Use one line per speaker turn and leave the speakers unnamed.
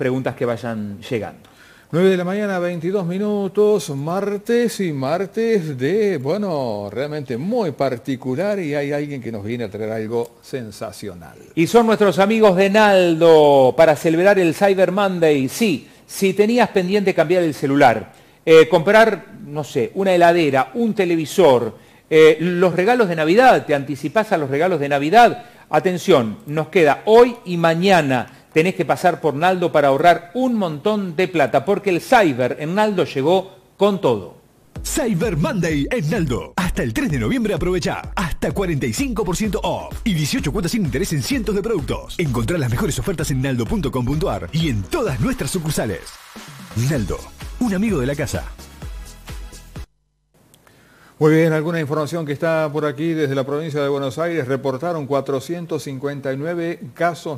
preguntas que vayan llegando. 9 de la mañana, 22 minutos, martes y martes de, bueno, realmente muy particular y hay alguien que nos viene a traer algo sensacional.
Y son nuestros amigos de Naldo para celebrar el Cyber Monday. Sí, si tenías pendiente cambiar el celular, eh, comprar, no sé, una heladera, un televisor, eh, los regalos de Navidad, te anticipás a los regalos de Navidad, atención, nos queda hoy y mañana tenés que pasar por Naldo para ahorrar un montón de plata, porque el cyber en Naldo llegó con todo.
Cyber Monday en Naldo. Hasta el 3 de noviembre aprovecha hasta 45% off y 18 cuotas sin interés en cientos de productos. Encontrá las mejores ofertas en naldo.com.ar y en todas nuestras sucursales. Naldo, un amigo de la casa.
Muy bien, alguna información que está por aquí desde la provincia de Buenos Aires. Reportaron 459 casos.